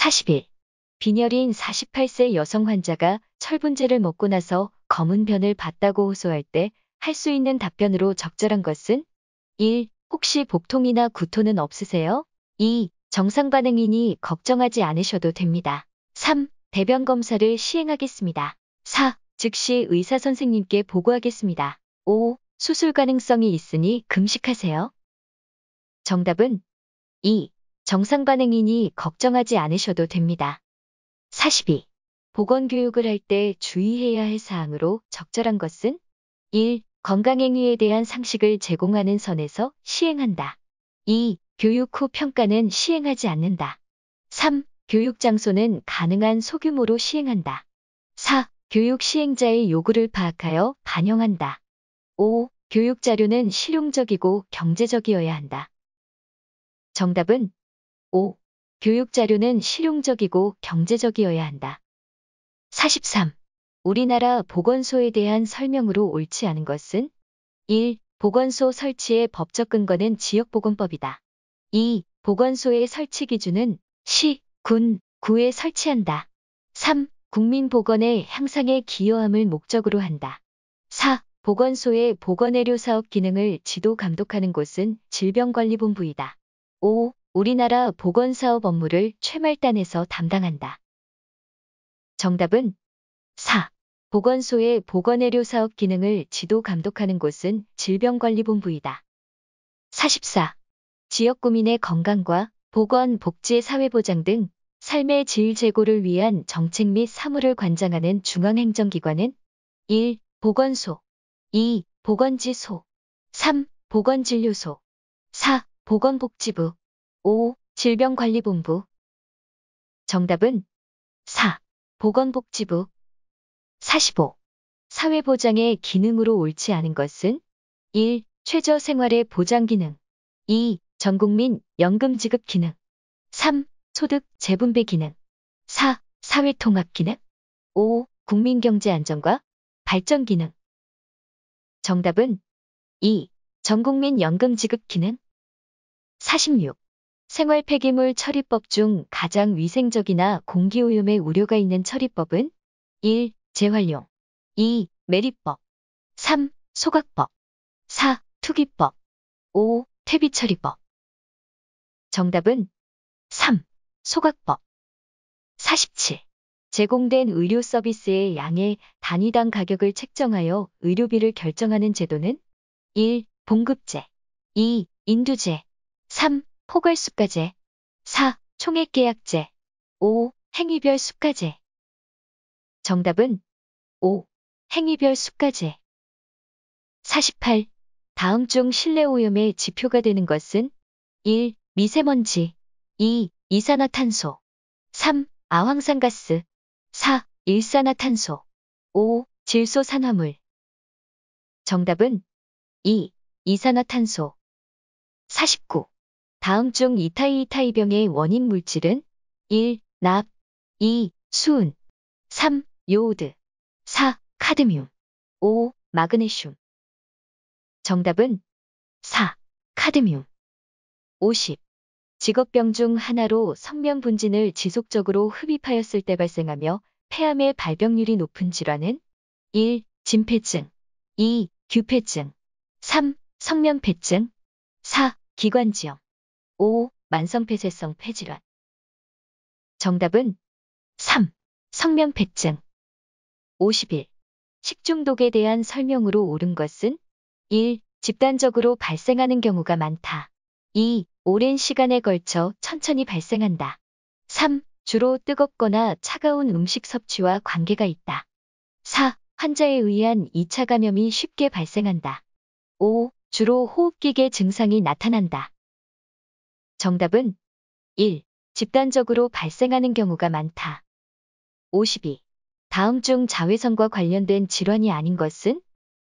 40일 빈혈인 48세 여성 환자가 철분제를 먹고 나서 검은 변을 봤다고 호소할 때 할 수 있는 답변으로 적절한 것은 1. 혹시 복통이나 구토는 없으세요? 2. 정상 반응이니 걱정하지 않으셔도 됩니다. 3. 대변 검사를 시행하겠습니다. 4. 즉시 의사 선생님께 보고하겠습니다. 5. 수술 가능성이 있으니 금식하세요. 정답은 2. 정상 반응이니 걱정하지 않으셔도 됩니다. 42. 보건교육을 할 때 주의해야 할 사항으로 적절한 것은 1. 건강행위에 대한 상식을 제공하는 선에서 시행한다. 2. 교육 후 평가는 시행하지 않는다. 3. 교육 장소는 가능한 소규모로 시행한다. 4. 교육 시행자의 요구를 파악하여 반영한다. 5. 교육 자료는 실용적이고 경제적이어야 한다. 정답은 5. 교육 자료는 실용적이고 경제적이어야 한다. 43. 우리나라 보건소에 대한 설명으로 옳지 않은 것은 1. 보건소 설치의 법적 근거는 지역보건법이다. 2. 보건소의 설치 기준은 시, 군, 구에 설치한다. 3. 국민보건의 향상에 기여함을 목적으로 한다. 4. 보건소의 보건의료 사업 기능을 지도 감독하는 곳은 질병관리본부이다. 5. 우리나라 보건사업 업무를 최말단에서 담당한다. 정답은 4. 보건소의 보건의료 사업 기능을 지도 감독하는 곳은 질병관리본부이다. 44. 지역구민의 건강과 보건, 복지, 사회보장 등 삶의 질 제고를 위한 정책 및 사무를 관장하는 중앙행정기관은 1. 보건소 2. 보건지소 3. 보건진료소 4. 보건복지부 5. 질병관리본부 정답은 4. 보건복지부 45. 사회보장의 기능으로 옳지 않은 것은 1. 최저생활의 보장기능 2. 전국민 연금지급기능 3. 소득 재분배 기능 4. 사회통합 기능 5. 국민경제 안정과 발전 기능 정답은 2. 전국민 연금 지급 기능 46. 생활 폐기물 처리법 중 가장 위생적이나 공기오염의 우려가 있는 처리법은 1. 재활용 2. 매립법 3. 소각법 4. 투기법 5. 퇴비처리법 정답은 3. 소각법 47. 제공된 의료 서비스의 양의 단위당 가격을 책정하여 의료비를 결정하는 제도는 1. 봉급제 2. 인두제 3. 포괄수가제 4. 총액계약제 5. 행위별 수가제 정답은 5. 행위별 수가제 48. 다음 중 실내 오염의 지표가 되는 것은 1. 미세먼지 2. 이산화탄소 3. 아황산가스 4. 일산화탄소 5. 질소산화물 정답은 2. 이산화탄소 49. 다음 중 이타이 타이병의 원인 물질은 1. 납 2. 수은 3. 요오드 4. 카드뮴 5. 마그네슘 정답은 4. 카드뮴 50. 직업병 중 하나로 성면분진을 지속적으로 흡입하였을 때 발생하며 폐암의 발병률이 높은 질환은 1. 진폐증 2. 규폐증 3. 성면폐증 4. 기관지염 5. 만성폐쇄성 폐질환. 정답은 3. 성면폐증. 51. 식중독에 대한 설명으로 옳은 것은 1. 집단적으로 발생하는 경우가 많다. 2. 오랜 시간에 걸쳐 천천히 발생한다. 3. 주로 뜨겁거나 차가운 음식 섭취와 관계가 있다. 4. 환자에 의한 2차 감염이 쉽게 발생한다. 5. 주로 호흡기계 증상이 나타난다. 정답은 1. 집단적으로 발생하는 경우가 많다. 52. 다음 중 자외선과 관련된 질환이 아닌 것은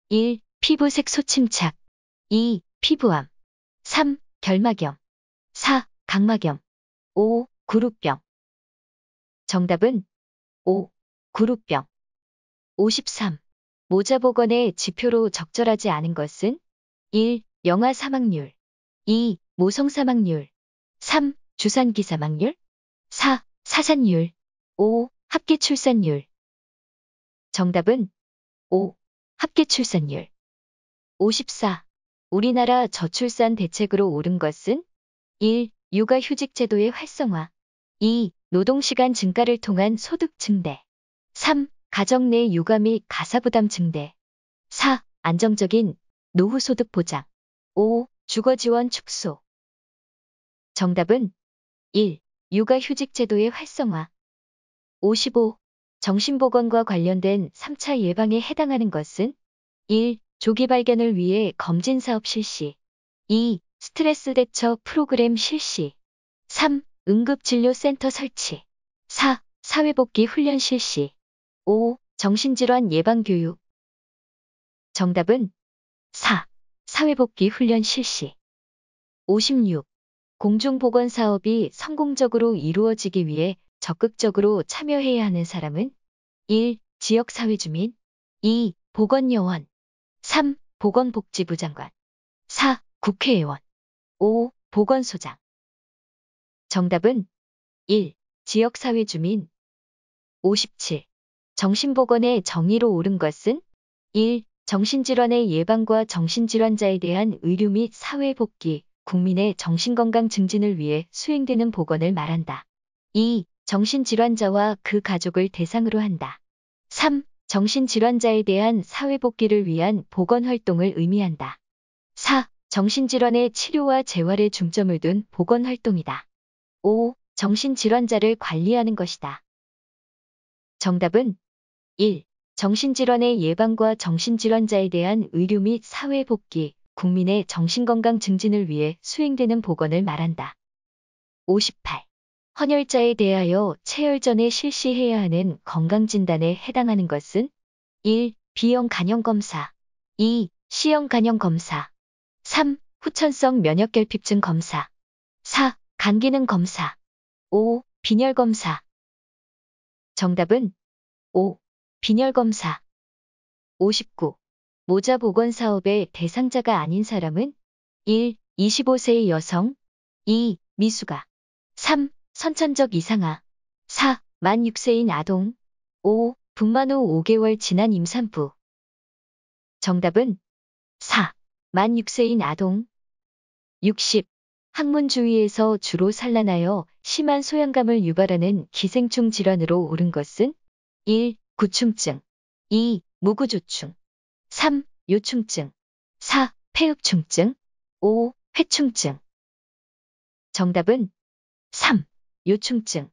1. 피부색 소침착 2. 피부암 3. 결막염 4. 각막염 5. 구루병 정답은 5. 구루병 53. 모자 보건의 지표로 적절하지 않은 것은 1. 영아 사망률 2. 모성 사망률 3. 주산기사 망률 4. 사산율 5. 합계 출산율 정답은 5. 합계 출산율 54. 우리나라 저출산 대책으로 옳은 것은 1. 육아휴직 제도의 활성화 2. 노동시간 증가를 통한 소득 증대 3. 가정 내 육아 및 가사부담 증대 4. 안정적인 노후소득 보장 5. 주거지원 축소 정답은 1. 육아휴직 제도의 활성화 55. 정신보건과 관련된 3차 예방에 해당하는 것은 1. 조기 발견을 위해 검진 사업 실시 2. 스트레스 대처 프로그램 실시 3. 응급진료센터 설치 4. 사회복귀 훈련 실시 5. 정신질환 예방교육 정답은 4. 사회복귀 훈련 실시 56. 공중보건 사업이 성공적으로 이루어지기 위해 적극적으로 참여해야 하는 사람은 1. 지역사회 주민 2. 보건요원 3. 보건복지부 장관 4. 국회의원 5. 보건소장 정답은 1. 지역사회 주민 57. 정신보건의 정의로 옳은 것은 1. 정신질환의 예방과 정신질환자에 대한 의료 및 사회복귀 국민의 정신건강 증진을 위해 수행되는 보건을 말한다. 2. 정신질환자와 그 가족을 대상으로 한다. 3. 정신질환자에 대한 사회복귀를 위한 보건활동을 의미한다. 4. 정신질환의 치료와 재활에 중점을 둔 보건활동이다. 5. 정신질환자를 관리하는 것이다. 정답은 1. 정신질환의 예방과 정신질환자에 대한 의료 및 사회복귀 국민의 정신건강 증진을 위해 수행되는 복원을 말한다. 58. 헌혈자에 대하여 체혈 전에 실시해야 하는 건강진단에 해당하는 것은 1. B형 간염검사 2. C형 간염검사 3. 후천성 면역결핍증 검사 4. 간기능 검사 5. 빈혈검사 정답은 5. 빈혈검사 59. 모자 복원 사업의 대상자가 아닌 사람은 1. 25세의 여성 2. 미숙아 3. 선천적 이상아 4. 만 6세인 아동 5. 분만 후 5개월 지난 임산부 정답은 4. 만 6세인 아동 60. 항문 주위에서 주로 산란하여 심한 소양감을 유발하는 기생충 질환으로 옳은 것은 1. 구충증 2. 무구조충 3. 요충증 4. 폐흡충증 5. 회충증 정답은 3. 요충증